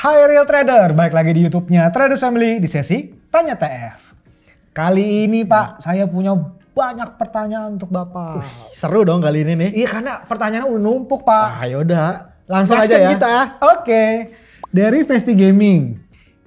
Hai Real Trader, balik lagi di YouTube-nya Traders Family di sesi Tanya TF. Kali ini Pak, hmm. saya punya banyak pertanyaan untuk Bapak. Uh, seru dong kali ini nih. Iya karena pertanyaan udah numpuk Pak. Ah yaudah, langsung aja ya. kita. Oke, dari Festi Gaming.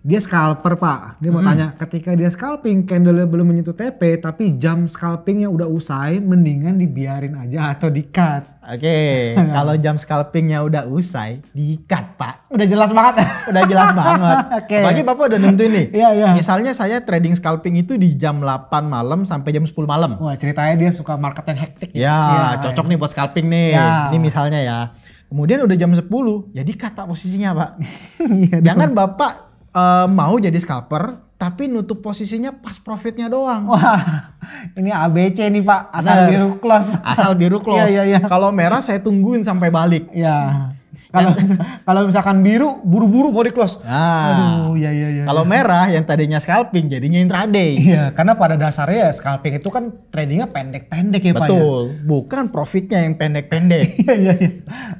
Dia scalper Pak, dia mau -hmm. tanya ketika dia scalping candle belum menyentuh TP tapi jam scalpingnya udah usai mendingan dibiarin aja atau di cut. Oke, okay. kalau jam scalpingnya udah usai, diikat pak. Udah jelas banget. udah jelas banget. Oke. Okay. Bagi bapak udah nentuin nih. Iya iya. Misalnya saya trading scalping itu di jam 8 malam sampai jam 10 malam. Wah ceritanya dia suka market yang hektik. Ya, ya iya. cocok ya. nih buat scalping nih. Ya. Ini misalnya ya. Kemudian udah jam 10, ya diikat pak posisinya pak. Iya, Jangan bapak uh, mau jadi scalper tapi nutup posisinya pas profitnya doang. Wah, ini ABC nih Pak, asal nah, biru close. Asal biru iya, close. iya, iya, iya. Kalau merah saya tungguin sampai balik. Iya. Kalau kalau misalkan biru buru-buru mau di close. Nah, Aduh, iya iya iya. Kalau merah yang tadinya scalping jadinya intraday. Iya, karena pada dasarnya ya scalping itu kan tradingnya pendek-pendek ya, ya. Betul. Pak. Betul, ya? bukan profitnya yang pendek-pendek. iya iya iya.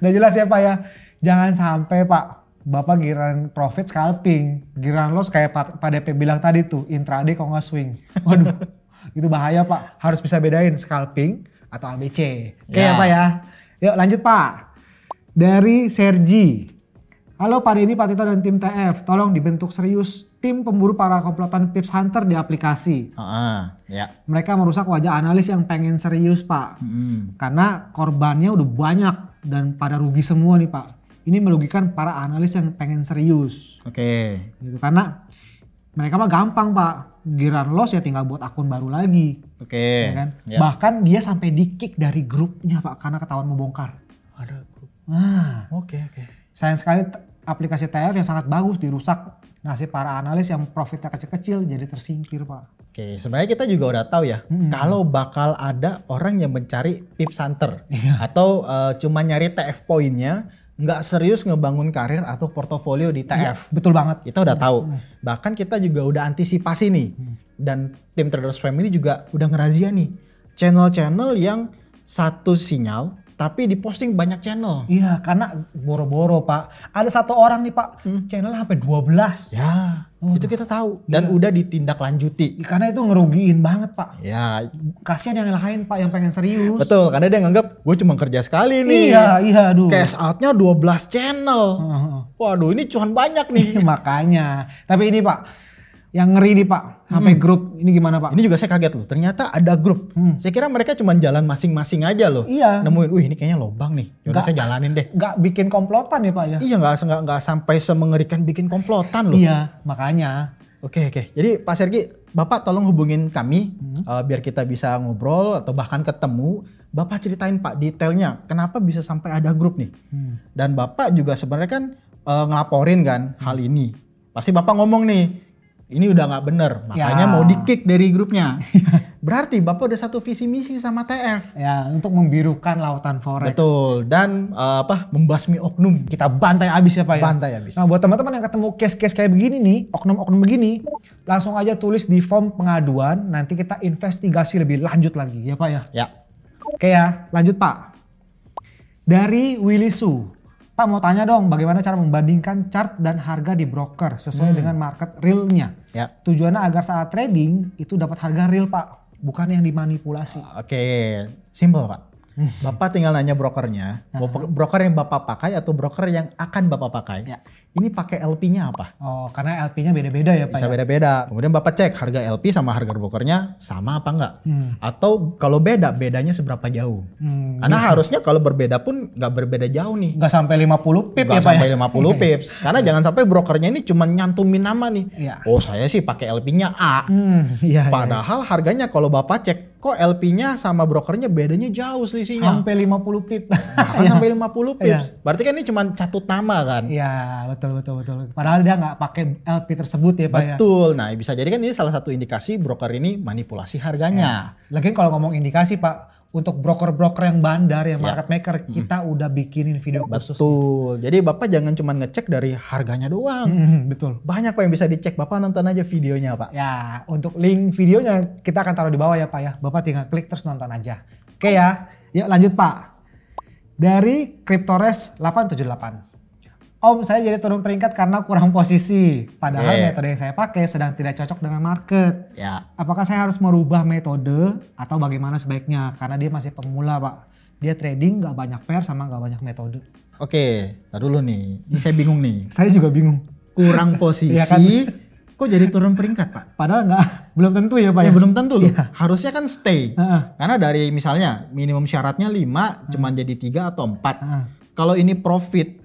Udah jelas ya Pak ya. Jangan sampai Pak Bapak giran profit scalping, giran loss kayak pada DP bilang tadi tuh intraday kok nggak swing. Waduh, itu bahaya Pak. Harus bisa bedain scalping atau ABC. Oke okay, ya. ya ya. Yuk lanjut Pak. Dari Sergi. Halo Pak ini Pak Tito, dan tim TF. Tolong dibentuk serius tim pemburu para komplotan Pips Hunter di aplikasi. Uh, uh, Mereka merusak wajah analis yang pengen serius Pak. Mm. Karena korbannya udah banyak dan pada rugi semua nih Pak ini merugikan para analis yang pengen serius. Oke. Okay. Gitu karena mereka mah gampang pak, giran loss ya tinggal buat akun baru lagi. Oke. Okay. Ya kan? Yeah. Bahkan dia sampai di kick dari grupnya pak karena ketahuan membongkar. Ada grup. Nah. Oke okay, oke. Okay. Sayang sekali aplikasi TF yang sangat bagus dirusak. Nasib para analis yang profitnya kecil-kecil jadi tersingkir pak. Oke, sebenarnya kita juga udah tahu ya hmm. kalau bakal ada orang yang mencari pip hunter iya. atau uh, cuma nyari TF poinnya nggak serius ngebangun karir atau portofolio di TF. Ya, betul banget. Kita udah tahu. Hmm. Bahkan kita juga udah antisipasi nih. Hmm. Dan tim Traders Family juga udah ngerazia nih channel-channel yang satu sinyal tapi diposting banyak channel. Iya, karena boro-boro, Pak. Ada satu orang nih, Pak, hmm. channel sampai 12. Ya. Oh, itu kita tahu dan iya. udah ditindaklanjuti. Karena itu ngerugiin banget, Pak. Ya, kasihan yang lain, Pak, yang pengen serius. Betul, karena dia nganggap gue cuma kerja sekali nih. Iya, iya, aduh. Cash out-nya 12 channel. Uh, -huh. Waduh, ini cuan banyak nih. Makanya. Tapi ini, Pak, yang ngeri nih Pak, sampai hmm. grup ini gimana Pak? Ini juga saya kaget loh, ternyata ada grup. Hmm. Saya kira mereka cuma jalan masing-masing aja loh. Iya. Nemuin, wih ini kayaknya lobang nih, yaudah saya jalanin deh. Gak bikin komplotan ya Pak ya? Iya gak, gak, gak sampai semengerikan bikin komplotan loh. iya, makanya. Oke oke, jadi Pak Sergi, Bapak tolong hubungin kami hmm. uh, biar kita bisa ngobrol atau bahkan ketemu. Bapak ceritain Pak detailnya, kenapa bisa sampai ada grup nih? Hmm. Dan Bapak juga sebenarnya kan uh, ngelaporin kan hmm. hal ini. Pasti Bapak ngomong nih, ini udah nggak bener makanya ya. mau di kick dari grupnya berarti bapak udah satu visi misi sama TF ya untuk membirukan lautan forex betul dan uh, apa membasmi oknum kita bantai abis ya pak ya bantai abis nah buat teman-teman yang ketemu case-case kayak begini nih oknum-oknum begini langsung aja tulis di form pengaduan nanti kita investigasi lebih lanjut lagi ya pak ya ya oke ya lanjut pak dari Willy Su Pak mau tanya dong bagaimana cara membandingkan chart dan harga di broker sesuai hmm. dengan market realnya. Ya. Tujuannya agar saat trading itu dapat harga real Pak, bukan yang dimanipulasi. Oke, okay. simple Pak. Bapak tinggal nanya brokernya, broker yang Bapak pakai atau broker yang akan Bapak pakai. Ya. Ini pakai LP-nya apa? Oh, karena LP-nya beda-beda ya Pak. Bisa ya? beda-beda. Ya? Kemudian Bapak cek harga LP sama harga brokernya sama apa enggak? Hmm. Atau kalau beda, bedanya seberapa jauh? Hmm, karena gitu. harusnya kalau berbeda pun nggak berbeda jauh nih. Nggak sampai 50 pip ya Pak. Ya? sampai ya? 50 pips. Karena jangan sampai brokernya ini cuma nyantumin nama nih. Ya. Oh, saya sih pakai LP-nya A. Hmm, ya, Padahal harganya kalau Bapak cek kok LP-nya sama brokernya bedanya jauh selisihnya. Sampai 50 pip. Bahkan sampai 50 iya. pips. Iya. Berarti kan ini cuma catut nama kan? Iya, betul betul betul. Padahal dia nggak pakai LP tersebut ya, Pak ya? Betul. Ya. Nah, bisa jadi kan ini salah satu indikasi broker ini manipulasi harganya. Ya. Lagian kalau ngomong indikasi, Pak, untuk broker-broker yang bandar, yang iya. market ya. maker, kita hmm. udah bikinin video khusus. Betul. Jadi Bapak jangan cuma ngecek dari harganya doang. Hmm, betul. Banyak Pak yang bisa dicek. Bapak nonton aja videonya Pak. Ya, untuk link videonya kita akan taruh di bawah ya Pak ya. Bapak tinggal klik terus nonton aja. Oke ya. Yuk lanjut Pak. Dari Cryptores 878. Om saya jadi turun peringkat karena kurang posisi. Padahal yeah. metode yang saya pakai sedang tidak cocok dengan market. Yeah. Apakah saya harus merubah metode atau bagaimana sebaiknya? Karena dia masih pemula pak. Dia trading nggak banyak pair sama nggak banyak metode. Oke, okay, dulu nih. Ini saya bingung nih. saya juga bingung. Kurang iya kan? posisi. ya kan? kok jadi turun peringkat pak? Padahal nggak, belum tentu ya pak ya? ya? Belum tentu loh, ya. harusnya kan stay. Uh -uh. Karena dari misalnya minimum syaratnya 5, uh -uh. cuman jadi tiga atau empat. Uh -uh. Kalau ini profit,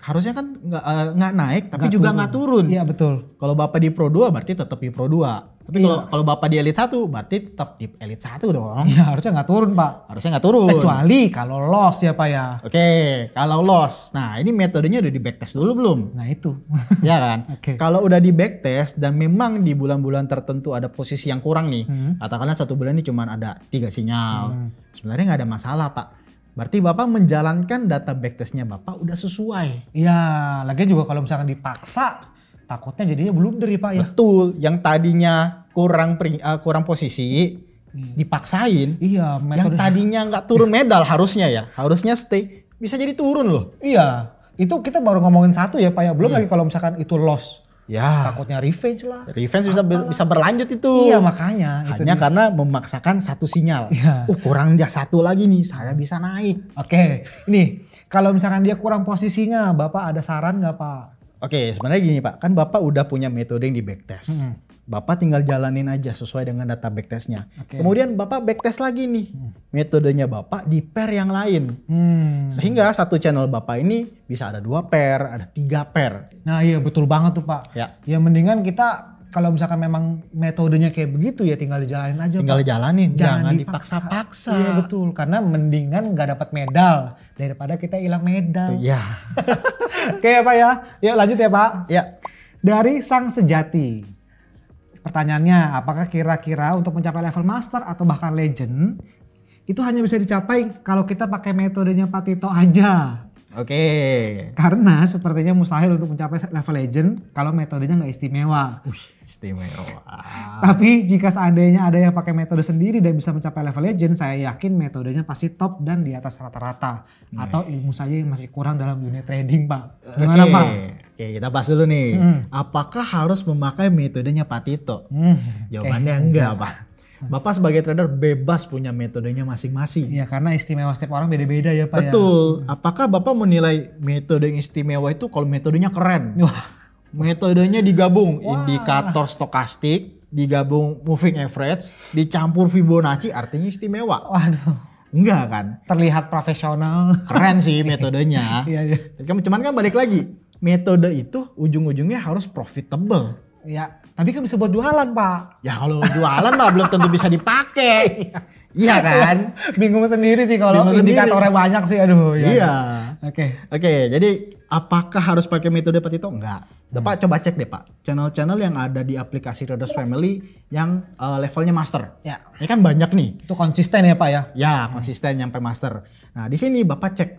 harusnya kan nggak uh, naik tapi gak juga nggak turun. Iya betul. Kalau bapak di Pro 2 berarti tetap di Pro 2. Tapi kalau iya. kalau bapak di Elite 1 berarti tetap di Elite 1 dong. Iya harusnya nggak turun pak. Harusnya nggak turun. Kecuali kalau loss ya pak ya. Oke okay, kalau loss. Nah ini metodenya udah di backtest dulu belum? Nah itu. Iya kan. okay. Kalau udah di backtest dan memang di bulan-bulan tertentu ada posisi yang kurang nih. Hmm. Katakanlah satu bulan ini cuma ada tiga sinyal. Hmm. Sebenarnya nggak ada masalah pak Berarti Bapak menjalankan data backtestnya Bapak udah sesuai. Iya, lagi juga kalau misalkan dipaksa, takutnya jadinya belum dari ya, Pak ya. Betul, yang tadinya kurang uh, kurang posisi, iya. dipaksain. Iya, metode. Yang tadinya nggak turun medal harusnya ya, harusnya stay bisa jadi turun loh. Iya, itu kita baru ngomongin satu ya Pak ya, belum hmm. lagi kalau misalkan itu loss. Ya. Takutnya revenge lah. Revenge bisa Apalah. bisa berlanjut itu. Iya makanya. Hanya itu karena memaksakan satu sinyal. Iya. Uh kurang dia satu lagi nih, saya bisa naik. Oke, okay. ini kalau misalkan dia kurang posisinya, bapak ada saran nggak pak? Oke, okay, sebenarnya gini pak, kan bapak udah punya metode yang di backtest. Hmm. Bapak tinggal jalanin aja sesuai dengan data backtestnya. Okay. Kemudian Bapak backtest lagi nih hmm. metodenya Bapak di pair yang lain, hmm. sehingga satu channel Bapak ini bisa ada dua pair, ada tiga pair. Nah iya betul banget tuh Pak. Ya, ya mendingan kita kalau misalkan memang metodenya kayak begitu ya tinggal dijalanin aja. Tinggal dijalanin, jangan, jangan dipaksa-paksa. Iya betul, karena mendingan nggak dapat medal daripada kita hilang medal. Iya. Oke ya Pak ya, yuk lanjut ya Pak. Ya. Dari sang sejati. Pertanyaannya, apakah kira-kira untuk mencapai level master atau bahkan legend itu hanya bisa dicapai kalau kita pakai metodenya Pak Tito aja? Oke. Okay. Karena sepertinya mustahil untuk mencapai level legend kalau metodenya nggak istimewa. Uih, istimewa. Tapi jika seandainya ada yang pakai metode sendiri dan bisa mencapai level legend, saya yakin metodenya pasti top dan di atas rata-rata. Iya. Atau ilmu saya yang masih kurang dalam dunia trading, Pak. Gimana, okay. Pak? Oke, kita bahas dulu nih. Hmm. Apakah harus memakai metodenya Pak Tito? Hmm. Jawabannya okay. enggak, Pak. Bapak sebagai trader bebas punya metodenya masing-masing. Iya, karena istimewa setiap orang beda-beda ya, Pak. Ya. Betul. Ya. Apakah Bapak menilai metode yang istimewa itu kalau metodenya keren? Wah. Metodenya digabung Wah. indikator stokastik, digabung moving average, dicampur Fibonacci, artinya istimewa. Waduh. Enggak kan? Terlihat profesional. Keren sih metodenya. Iya, iya. Cuman kan balik lagi, metode itu ujung-ujungnya harus profitable. Ya, tapi kan bisa buat jualan, Pak. Ya kalau jualan mah belum tentu bisa dipakai. Iya. iya kan? Bingung sendiri sih kalau indikatornya orang banyak sih, aduh. Iya. iya. Oke. Okay. Oke, okay, jadi apakah harus pakai metode Patito? Enggak. Hmm. Pak coba cek deh Pak, channel-channel yang ada di aplikasi Rodas ya. Family yang uh, levelnya master. Ya. Ini kan banyak nih. Itu konsisten ya Pak ya? Ya, konsisten hmm. sampai master. Nah di sini Bapak cek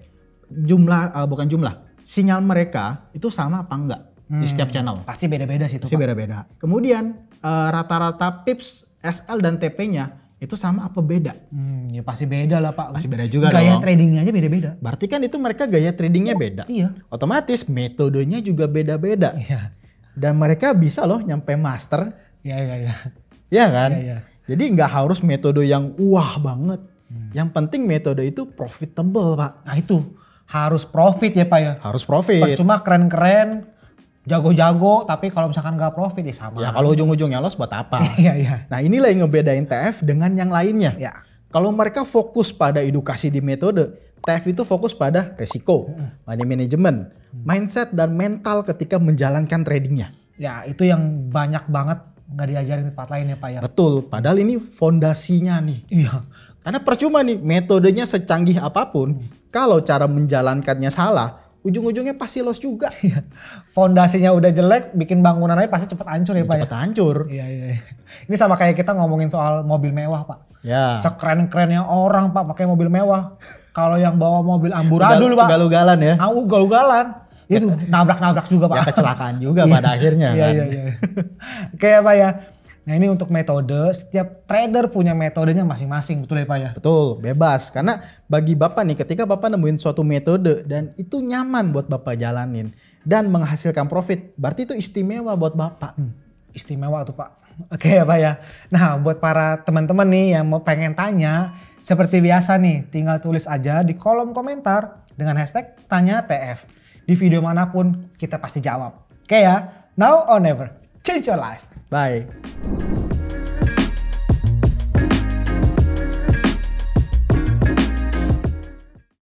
jumlah, uh, bukan jumlah, sinyal mereka itu sama apa enggak hmm. di setiap channel. Pasti beda-beda sih itu. Pasti beda-beda. Kemudian eh, rata-rata uh, pips SL dan TP-nya itu sama apa beda? Hmm, ya pasti beda lah pak. Pasti beda juga gaya dong. Gaya tradingnya aja beda-beda. Berarti kan itu mereka gaya tradingnya iya. beda. Iya. Otomatis metodenya juga beda-beda. Iya. Dan mereka bisa loh nyampe master. Iya iya iya. Iya kan? Iya, iya. Jadi nggak harus metode yang wah banget. Hmm. Yang penting metode itu profitable pak. Nah itu harus profit ya Pak ya? Harus profit. Percuma keren-keren, jago-jago, tapi kalau misalkan nggak profit ya sama. Ya kalau ujung-ujungnya los buat apa? Iya, iya. Nah inilah yang ngebedain TF dengan yang lainnya. Ya. Kalau mereka fokus pada edukasi di metode, TF itu fokus pada resiko, money management, mindset dan mental ketika menjalankan tradingnya. Ya itu yang banyak banget nggak diajarin di tempat lain ya Pak ya. Betul, padahal ini fondasinya nih. Iya. Karena percuma nih metodenya secanggih apapun, hmm. Kalau cara menjalankannya salah, ujung-ujungnya pasti los juga. Iya. Fondasinya udah jelek, bikin bangunan aja pasti cepet hancur ya, ya Pak. Cepet ya? hancur. Iya, iya, iya. Ini sama kayak kita ngomongin soal mobil mewah Pak. Ya. Sekeren-kerennya orang Pak pakai mobil mewah. Kalau yang bawa mobil amburadul Pak. ugal galan ya. Ah, ugal galan Itu ya. nabrak-nabrak juga Pak. Ya kecelakaan juga pada iya. akhirnya. Iya, kan. iya, iya. Kayak apa ya? Nah ini untuk metode, setiap trader punya metodenya masing-masing, betul ya Pak ya? Betul, bebas. Karena bagi Bapak nih, ketika Bapak nemuin suatu metode dan itu nyaman buat Bapak jalanin dan menghasilkan profit, berarti itu istimewa buat Bapak. Hmm, istimewa tuh Pak. Oke ya Pak ya. Nah buat para teman-teman nih yang mau pengen tanya, seperti biasa nih tinggal tulis aja di kolom komentar dengan hashtag tanya TF. Di video manapun kita pasti jawab. Oke ya, now or never, change your life. Bye.